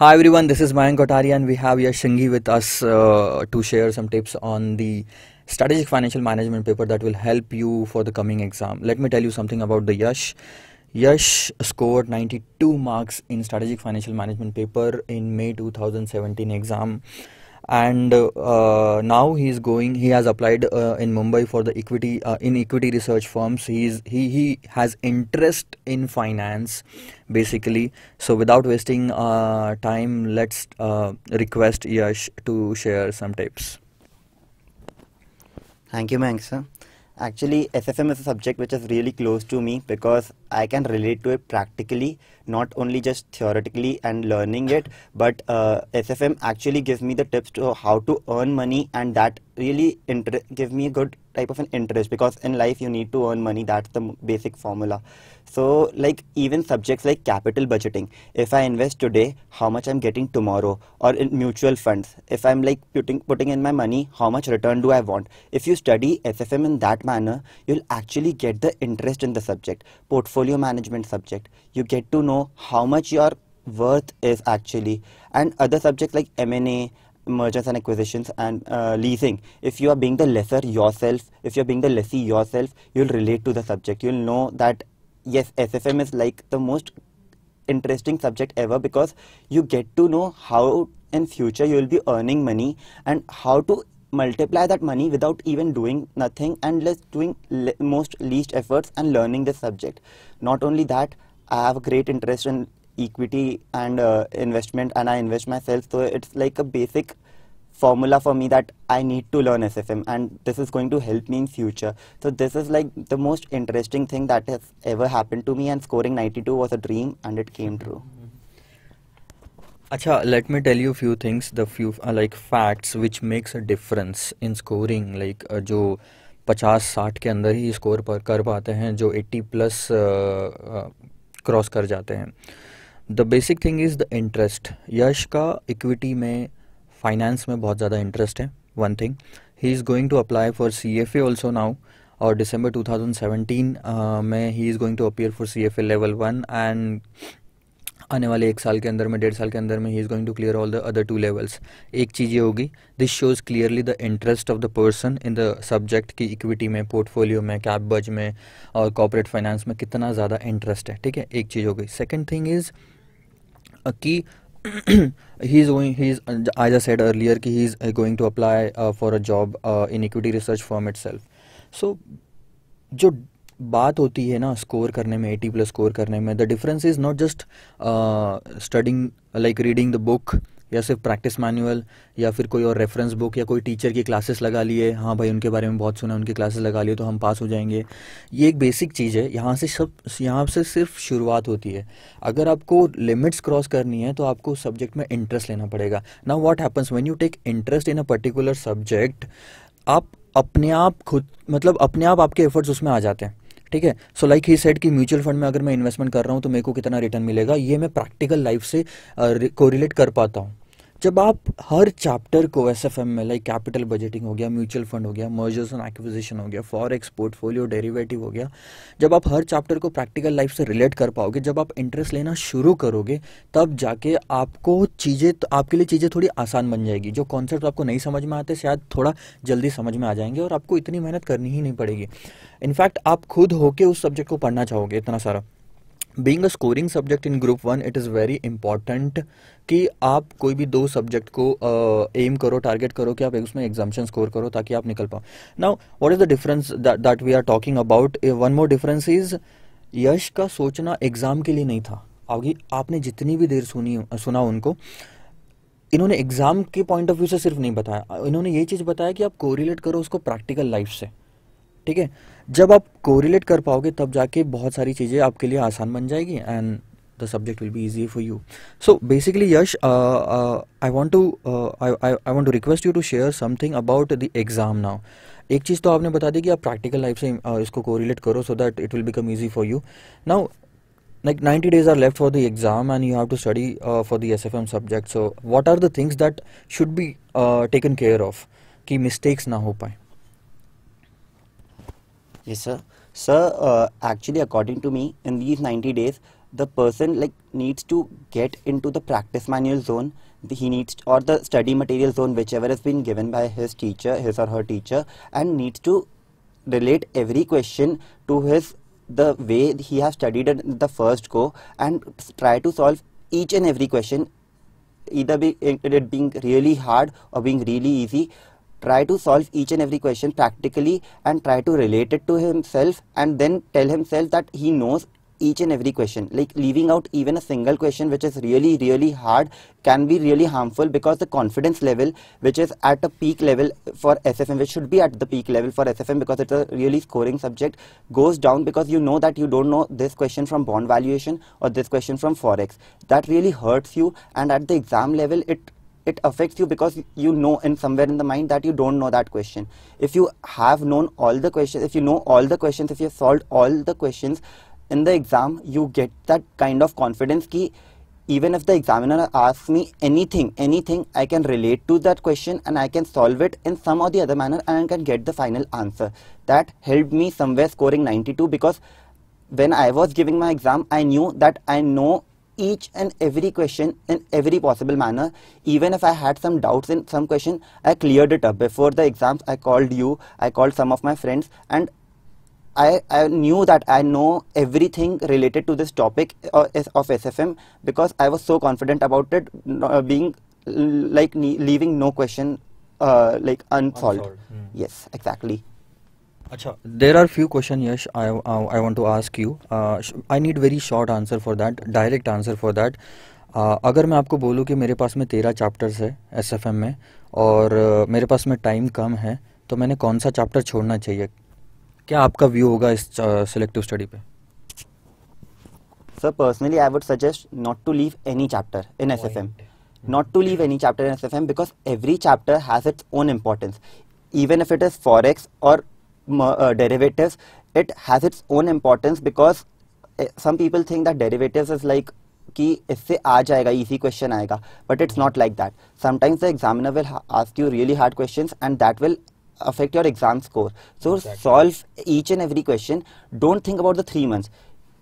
Hi everyone, this is Mayank Gautari, and we have Shingi with us uh, to share some tips on the strategic financial management paper that will help you for the coming exam. Let me tell you something about the Yash. Yash scored 92 marks in strategic financial management paper in May 2017 exam and uh, now he is going he has applied uh, in mumbai for the equity uh, in equity research firms he is he he has interest in finance basically so without wasting uh, time let's uh, request yash to share some tips thank you mank sir Actually, SSM is a subject which is really close to me because I can relate to it practically, not only just theoretically and learning it, but uh, SFM actually gives me the tips to how to earn money, and that really gives me a good type of an interest because in life you need to earn money that's the basic formula so like even subjects like capital budgeting if i invest today how much i'm getting tomorrow or in mutual funds if i'm like putting putting in my money how much return do i want if you study sfm in that manner you'll actually get the interest in the subject portfolio management subject you get to know how much your worth is actually and other subjects like m&a mergers and acquisitions and uh, leasing if you are being the lesser yourself if you're being the lessee yourself you'll relate to the subject you'll know that yes sfm is like the most interesting subject ever because you get to know how in future you will be earning money and how to multiply that money without even doing nothing and less doing le most least efforts and learning the subject not only that i have great interest in equity and uh, investment and I invest myself. So it's like a basic formula for me that I need to learn SFM and this is going to help me in future. So this is like the most interesting thing that has ever happened to me and scoring 92 was a dream and it came true. Acha, let me tell you few things, the few uh, like facts which makes a difference in scoring like uh, जो 50-60 के अंदर ही score पर कर पाते हैं जो 80 plus uh, uh, cross कर जाते हैं the basic thing is the interest Yash का इक्विटी में फाइनेंस में बहुत ज़्यादा इंटरेस्ट है one thing he is going to apply for C F A also now और डिसम्बर टू थाउजेंड सेवेंटीन में he is going to appear for C F A level one and आने वाले एक साल के अंदर में डेढ़ साल के अंदर में he is going to clear all the other two levels एक चीज़ ये होगी this shows clearly the interest of the person in the subject की इक्विटी में पोर्टफोलियो में कैप बज में और कॉपरेट फाइनेंस में कितना ज़्यादा इंटरेस्ट है ठीक है एक चीज़ हो गई सेकेंड थिंग इज़ Uh, कि he is going he is I just said earlier कि he is going to apply for a job in equity research firm itself so जो बात होती है ना स्कोर करने में एटी प्लस स्कोर करने में the difference is not just studying like reading the book या सिर्फ प्रैक्टिस मैनुअल या फिर कोई और रेफरेंस बुक या कोई टीचर की क्लासेस लगा लिए हाँ भाई उनके बारे में बहुत सुना उनकी क्लासेस लगा लिए तो हम पास हो जाएंगे ये एक बेसिक चीज़ है यहाँ से सब यहाँ से सिर्फ शुरुआत होती है अगर आपको लिमिट्स क्रॉस करनी है तो आपको सब्जेक्ट में इंटरेस्ट लेना पड़ेगा ना what happens when you take interest in a particular subject आप अपने आप खुद मतलब अपने आप आपके एफर्ट्स उसमें आ जाते हैं ठीक है सो लाइक ही सेट कि म्यूचुअल फंड में अगर मैं इन्वेस्टमेंट कर रहा हूँ तो मेरे को कितना रिटर्न मिलेगा ये मैं प्रैक्टिकल लाइफ से कोरिलेट कर पाता हूँ जब आप हर चैप्टर को एस एफ एम में लाइक कैपिटल बजटिंग हो गया म्यूचुअल फंड हो गया मर्जर्स एंड एक्विजिशन हो गया फॉरेक्स पोर्टफोलियो डेरिवेटिव हो गया जब आप हर चैप्टर को प्रैक्टिकल लाइफ से रिलेट कर पाओगे जब आप इंटरेस्ट लेना शुरू करोगे तब जाके आपको चीज़ें तो आपके लिए चीज़ें थोड़ी आसान बन जाएगी जो कॉन्सेप्ट आपको नहीं समझ में आते शायद थोड़ा जल्दी समझ में आ जाएंगे और आपको इतनी मेहनत करनी ही नहीं पड़ेगी इनफैक्ट आप खुद होके उस सब्जेक्ट को पढ़ना चाहोगे इतना सारा being a scoring subject in group one it is very important कि आप कोई भी दो सब्जेक्ट को एम uh, करो टारगेट करो कि आप उसमें एग्जामेशन स्कोर करो ताकि आप निकल पाओ now what is the difference that we are talking about one more difference is Yash का सोचना एग्ज़ाम के लिए नहीं था अभी आपने जितनी भी देर सुनी सुना उनको इन्होंने एग्ज़ाम के पॉइंट ऑफ व्यू से सिर्फ नहीं बताया इन्होंने ये चीज़ बताया कि आप कोरिलेट करो उसको प्रैक्टिकल लाइफ से ठीक है जब आप कोरिलेट कर पाओगे तब जाके बहुत सारी चीज़ें आपके लिए आसान बन जाएगी and the subject will be easy for you so basically Yash I want to I want to request you to share something about the exam now एक चीज़ तो आपने बता दी कि आप प्रैक्टिकल लाइफ से uh, इसको कोरिलेट करो so that it will become easy for you now like ninety days are left for the exam and you have to study for the S F M subject so what are the things that should be taken care of कि mistakes ना हो पाए Yes, sir. Sir, uh, actually, according to me, in these 90 days, the person like needs to get into the practice manual zone he needs or the study material zone whichever has been given by his teacher his or her teacher and needs to relate every question to his the way he has studied in the first go and try to solve each and every question either be, it being really hard or being really easy try to solve each and every question practically and try to relate it to himself and then tell himself that he knows each and every question like leaving out even a single question which is really really hard can be really harmful because the confidence level which is at a peak level for SFM which should be at the peak level for SFM because it's a really scoring subject goes down because you know that you don't know this question from bond valuation or this question from forex that really hurts you and at the exam level it it affects you because you know in somewhere in the mind that you don't know that question if you have known all the questions if you know all the questions if you solved all the questions in the exam you get that kind of confidence key even if the examiner asks me anything anything i can relate to that question and i can solve it in some or the other manner and i can get the final answer that helped me somewhere scoring 92 because when i was giving my exam i knew that i know each and every question in every possible manner. Even if I had some doubts in some question, I cleared it up. Before the exams, I called you, I called some of my friends and I, I, knew that I know everything related to this topic uh, of SFM because I was so confident about it uh, being like leaving no question uh, like unsolved. unsolved. Mm. Yes, exactly. अच्छा there are few question Yash I I want to ask you I need very short answer for that direct answer for that अगर मैं आपको बोलूँ कि मेरे पास में तेरह चैप्टर्स है एस एफ एम में और uh, मेरे पास में टाइम कम है तो मैंने कौन सा चैप्टर छोड़ना चाहिए क्या आपका व्यू होगा इस सिलेक्टिव uh, स्टडी पे sir personally I would suggest not to leave any chapter in S F M leave any chapter in S F M because every chapter has its own importance. Even if it is forex और uh, derivatives, it has its own importance because eh, some people think that derivatives is like कि इससे आ जाएगा easy question but it's not like that. Sometimes the examiner will will ask you really hard questions and that affect your exam score. So exactly. solve each and every question. Don't think about the three months.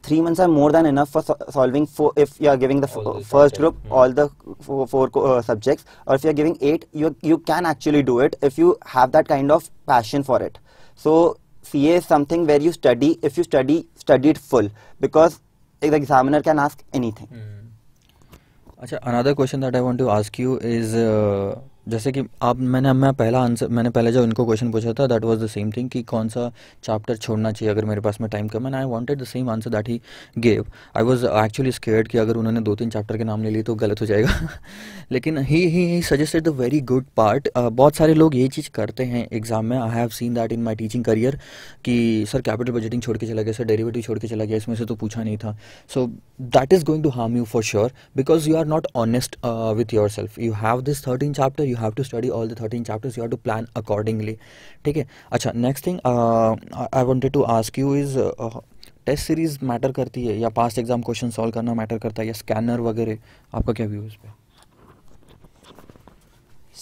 Three months are more than enough for so solving four. If you are giving the, first subject. group mm -hmm. all the four, four uh, subjects, or if you are giving eight, you you can actually do it if you have that kind of passion for it. So CA is something where you study, if you study, study it full because the examiner can ask anything. Mm. Achha, another question that I want to ask you is uh, जैसे कि आप मैंने मैं पहला answer मैंने पहले जो इनको क्वेश्चन पूछा था that was the same thing कि कौन सा चैप्टर छोड़ना चाहिए अगर मेरे पास में टाइम कम and I wanted the same answer that he gave I was actually scared कि अगर उन्होंने दो तीन चैप्टर के नाम ले लिए तो गलत हो जाएगा लेकिन he he he suggested the very good part बहुत सारे लोग ये चीज़ करते हैं एग्जाम में I have seen that in my teaching career कि सर कैपिटल बजटिंग छोड़ के चला गया सर डेरीवेटिव छोड़ के चला गया इसमें से तो पूछा नहीं था so that is going to harm you for sure because you are not honest with yourself you have this thirteen chapter you have to study all the thirteen chapters you have to plan accordingly ठीक है अच्छा next thing I wanted to ask you is test series matter करती है या past exam question solve करना matter करता है या स्कैनर वगैरह आपका क्या व्यू इस पर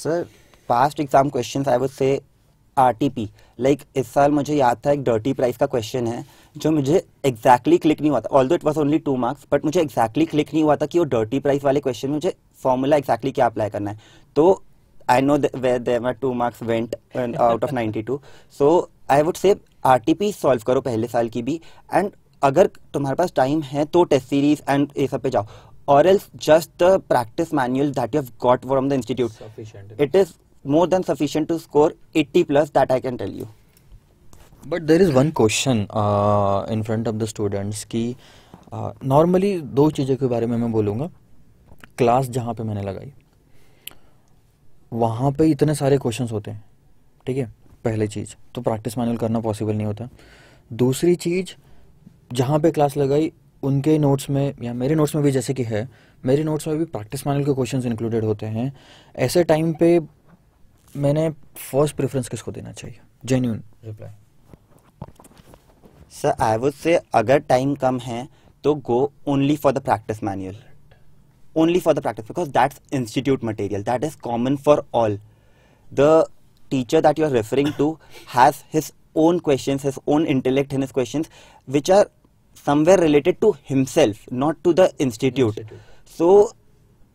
sir past exam question I would say R T P like इस साल मुझे याद था एक डर्टी प्राइस का क्वेश्चन है जो मुझे एग्जैक्टली क्लिक नहीं हुआ था although it was only two marks but मुझे एग्जैक्टली क्लिक नहीं हुआ था कि वो डर्टी प्राइस वाले क्वेश्चन में मुझे फॉर्मूला एग्जैक्टली क्या अप्लाई करना है तो I know th where there were two marks went when, out of 92. So I would say RTP solve करो पहले साल की भी एंड अगर तुम्हारे पास टाइम है तो टेस्ट सीरीज एंड ये सब पे जाओ or else just the practice manual that you have got from the institute. Sufficient. It is more than sufficient to score 80 plus that I can tell you. But there is one question uh, in front of the students कि normally uh, दो चीज़ों के बारे में मैं बोलूँगा class जहाँ पे मैंने लगाई वहाँ पे इतने सारे क्वेश्चंस होते हैं ठीक है पहली चीज़ तो प्रैक्टिस मैनुअल करना पॉसिबल नहीं होता दूसरी चीज़ जहाँ पे क्लास लगाई उनके नोट्स में या मेरे नोट्स में भी जैसे कि है मेरे नोट्स में भी प्रैक्टिस मैनुअल के क्वेश्चन इंक्लूडेड होते हैं ऐसे टाइम पे मैंने फर्स्ट प्रेफरेंस किसको देना चाहिए genuine reply sir I would say अगर टाइम कम है तो go only for the practice manual only for the practice because that's institute material that is common for all the teacher that you are referring to has his own questions his own intellect in his questions which are somewhere related to himself not to the institute, institute. so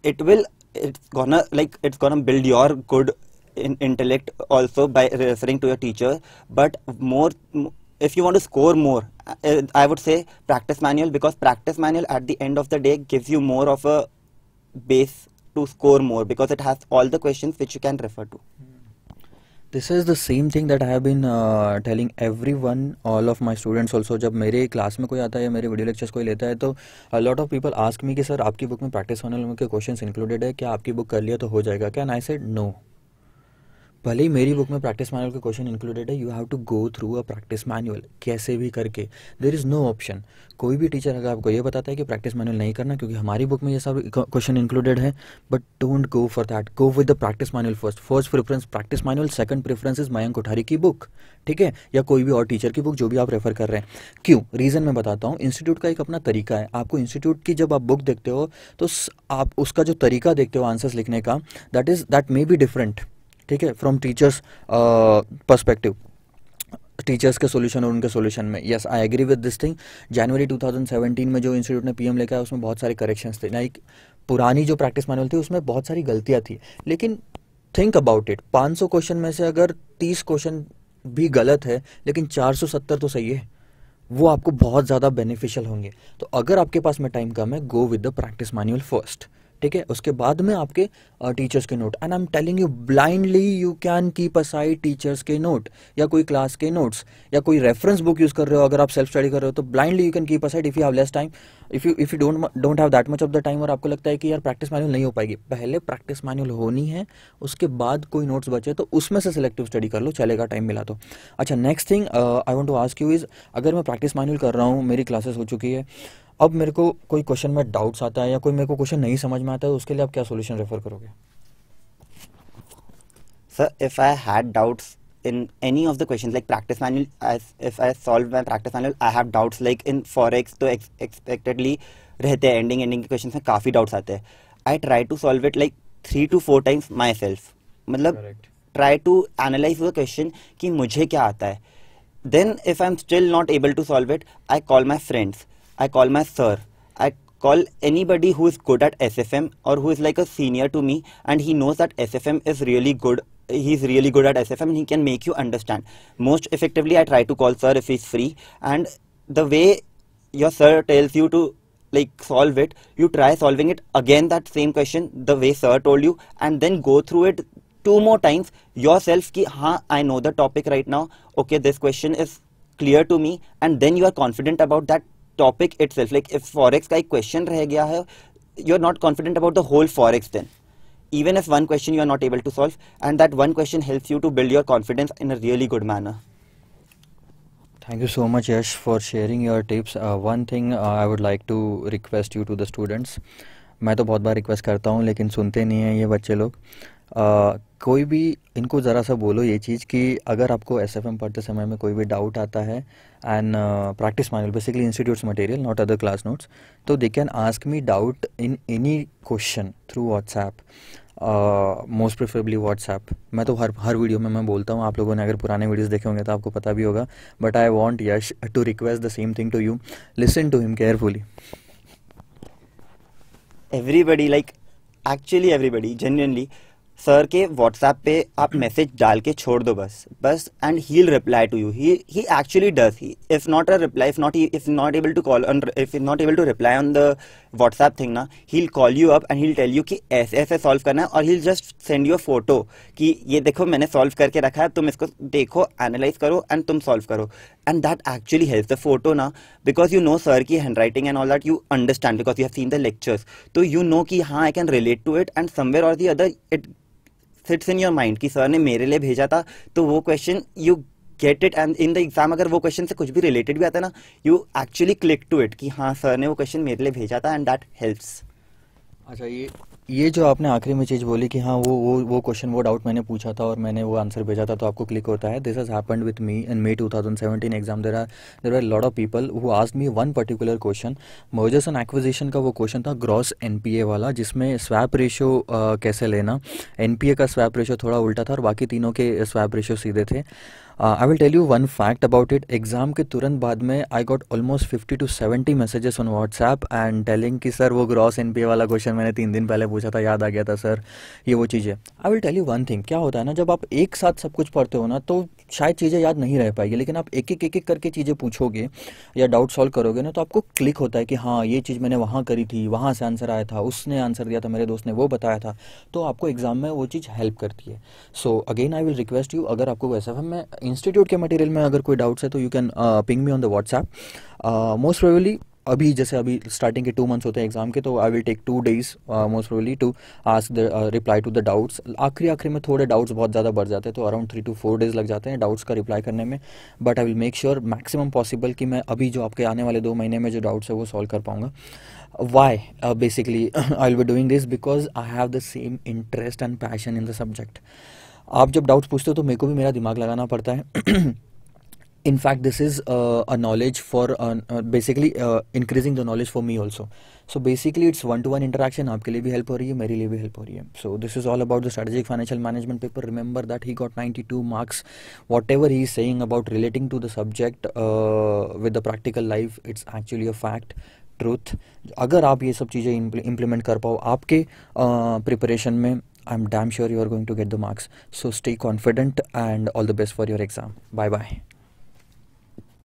it will it's gonna like it's gonna build your good in intellect also by referring to your teacher but more if you want to score more uh, I would say practice manual because practice manual at the end of the day gives you more of a base to score more because it has all the questions which you can refer to this is the same thing that I have been telling every one all of my students also जब मेरे class में कोई आता है या मेरे video lectures कोई लेता है तो lot of people ask me कि सर आपकी बुक में प्रैक्टिस होने के क्वेश्चन इंक्लूडेड है क्या आपकी बुक कर लिया तो हो जाएगा कैन आई सेड नो भले ही मेरी बुक में प्रैक्टिस मैनुअल का क्वेश्चन इंक्लूडेड है you have to go through a practice manual कैसे भी करके देर इज़ नो ऑप्शन कोई भी टीचर अगर आपको ये बताता है कि प्रैक्टिस मैनुअल नहीं करना क्योंकि हमारी बुक में ये सब क्वेश्चन इंक्लूडेड है but don't go for that go with the practice manual first first preference practice manual second preference is Mayank Kothari की बुक ठीक है या कोई भी और टीचर की बुक जो भी आप रेफर कर रहे हैं क्यों रीज़न मैं बताता हूँ इंस्टीट्यूट का एक अपना तरीका है आपको इंस्टीट्यूट की जब आप बुक देखते हो तो आप उसका जो तरीका देखते हो आंसर्स लिखने का that is that may be different ठीक है फ्रॉम टीचर्स परस्पेक्टिव टीचर्स के सोल्यूशन और उनके सोल्यूशन में yes I agree with this thing जनवरी 2017 में जो इंस्टीट्यूट ने पीएम लेकर आया उसमें बहुत सारे करेक्शंस थे लाइक पुरानी जो प्रैक्टिस मैनुअल थी उसमें बहुत सारी गलतियां थी लेकिन थिंक अबाउट इट 500 क्वेश्चन में से अगर 30 क्वेश्चन भी गलत है लेकिन 470 तो सही है वो आपको बहुत ज़्यादा बेनिफिशियल होंगे तो अगर आपके पास में टाइम कम है go with the practice manual first ठीक है उसके बाद में आपके टीचर्स के note and I am telling you blindly you can keep aside teachers के नोट या कोई क्लास के नोट्स या कोई रेफरेंस बुक यूज़ कर रहे हो अगर आप सेल्फ स्टडी कर रहे हो तो blindly you can keep aside if you have less time if you if you don't don't have that much of the time और आपको लगता है कि यार प्रैक्टिस मैनुअल नहीं हो पाएगी पहले प्रैक्टिस मैनुअल होनी है उसके बाद कोई नोट्स बचे तो उसमें से सेलेक्टिव स्टडी कर लो चलेगा टाइम मिला तो अच्छा next thing I want to ask you is अगर मैं प्रैक्टिस मैनुअल कर रहा हूँ मेरी क्लासेस हो चुकी है अब मेरे को कोई क्वेश्चन में डाउट्स आता है या कोई मेरे को क्वेश्चन नहीं समझ में आता है उसके लिए आप क्या सोल्यूशन रेफर करोगे sir if I had doubts in any of the questions like practice manual as if i solved my practice manual i have doubts like in forex तो ex expectedly रहते हैं ending ending के questions में काफ़ी doubts आते हैं i try to solve it like three to four times myself मतलब try to analyze the question कि मुझे क्या आता है then if i'm still not able to solve it i call my friends I call my sir. I call anybody who is good at SFM or who is like a senior to me and he knows that SFM is really good he's really good at SFM and he can make you understand. Most effectively I try to call sir if he's free and the way your sir tells you to like solve it, you try solving it again that same question the way sir told you and then go through it two more times yourself ki ha I know the topic right now okay this question is clear to me and then you are confident about that topic itself like if forex ka ek question reh gaya hai you're not confident about the whole forex then even if one question you are not able to solve and that one question helps you to build your confidence in a really good manner Thank you so much, Yash, for sharing your tips. Uh, one thing uh, I would like to request you to the students. मैं तो बहुत बार request करता हूँ लेकिन सुनते नहीं हैं ये बच्चे लोग uh, कोई भी इनको ज़रा सा बोलो ये चीज़ कि अगर आपको एस एफ एम पढ़ते समय में कोई भी डाउट आता है and practice manual basically institutes material not other class notes तो they can ask me doubt in any question through WhatsApp most preferably WhatsApp मैं तो हर हर वीडियो में मैं बोलता हूँ आप लोगों ने अगर पुराने वीडियोज देखे होंगे तो आपको पता भी होगा but I want Yash to request the same thing to you listen to him carefully everybody like actually everybody genuinely sir के व्हाट्सएप पे आप मैसेज डाल के छोड़ दो बस बस and he reply to you he he actually does he if not a reply if not if not able to call if if not able to reply on the WhatsApp thing ना he call you up and he tell you कि ऐसे ऐसे solve करना है और he just send you a photo कि ये देखो मैंने सॉल्व करके रखा है तुम इसको देखो एनालाइज करो एंड तुम सॉल्व करो and that actually help the photo ना बिकॉज यू नो सर की hand writing and all that you understand because you have seen the lectures तो यू नो कि हाँ I can relate to it and somewhere or the other it sits in your mind कि sir ने मेरे लिए भेजा था तो वो question you get it and in the exam अगर वो क्वेश्चन से कुछ भी रिलेटेड भी आता है ना you actually click to it कि हाँ सर ने वो क्वेश्चन मेरे लिए भेजा था एंड दैट हेल्प्स अच्छा ये ये जो आपने आखिरी में चीज़ बोली कि हाँ वो वो वो क्वेश्चन वो डाउट मैंने पूछा था और मैंने वो आंसर भेजा था तो आपको क्लिक होता है this has happened with me in May 2017 exam there are there are lot of people वो ask me one particular question mergers and acquisition का वो क्वेश्चन था ग्रॉस एनपीए वाला जिसमें स्वैप रेशो कैसे लेना एनपीए का स्वैप रेशो थोड़ा उल्टा था और बाकी तीनों के स्वैप रेशो सीधे थे I will tell you one fact about it exam के तुरंत बाद में I got almost fifty to seventy messages on WhatsApp and telling कि सर वो ग्रॉस एन वाला क्वेश्चन मैंने तीन दिन पहले पूछा था याद आ गया था सर ये वो चीज़ें I will tell you one thing क्या होता है ना जब आप एक साथ सब कुछ पढ़ते हो ना तो शायद चीज़ें याद नहीं रह पाएगी लेकिन आप एक एक एक एक करके चीज़ें पूछोगे या डाउट सॉल्व करोगे ना तो आपको क्लिक होता है कि हाँ ये चीज़ मैंने वहाँ करी थी वहाँ से आंसर आया था उसने आंसर दिया था मेरे दोस्त ने वो बताया था तो आपको एग्ज़ाम में वो चीज़ हेल्प करती है so again I will request you अगर आपको वैसा में इंस्टीट्यूट के मटेरियल में अगर कोई डाउट्स है तो you can ping me on the WhatsApp most probably अभी जैसे अभी स्टार्टिंग के टू मंथ्स होते हैं एग्जाम के तो I will take two days most probably to ask the reply to the doubts आखिरी आखिरी में थोड़े डाउट्स बहुत ज़्यादा बढ़ जाते हैं तो around three to four days लग जाते हैं डाउट्स का रिप्लाई करने में but I will make sure maximum possible कि मैं अभी जो आपके आने वाले दो महीने में जो डाउट्स है वो सॉल्व कर पाऊंगा why uh, basically i'll be doing this because i have the same interest and passion in the subject आप जब डाउट्स पूछते हो तो मेरे को भी मेरा दिमाग लगाना पड़ता है in fact this is a knowledge for basically increasing the knowledge for me also so basically it's one to one interaction आपके लिए भी हेल्प हो रही है मेरे लिए भी हेल्प हो रही है so this is all about the strategic financial management paper remember that he got ninety two marks whatever he is saying about relating to the subject with the practical life it's actually a fact truth अगर आप ये सब चीज़ें implement कर पाओ आपके preparation uh, में I'm damn sure you are going to get the marks. So stay confident and all the best for your exam. Bye bye.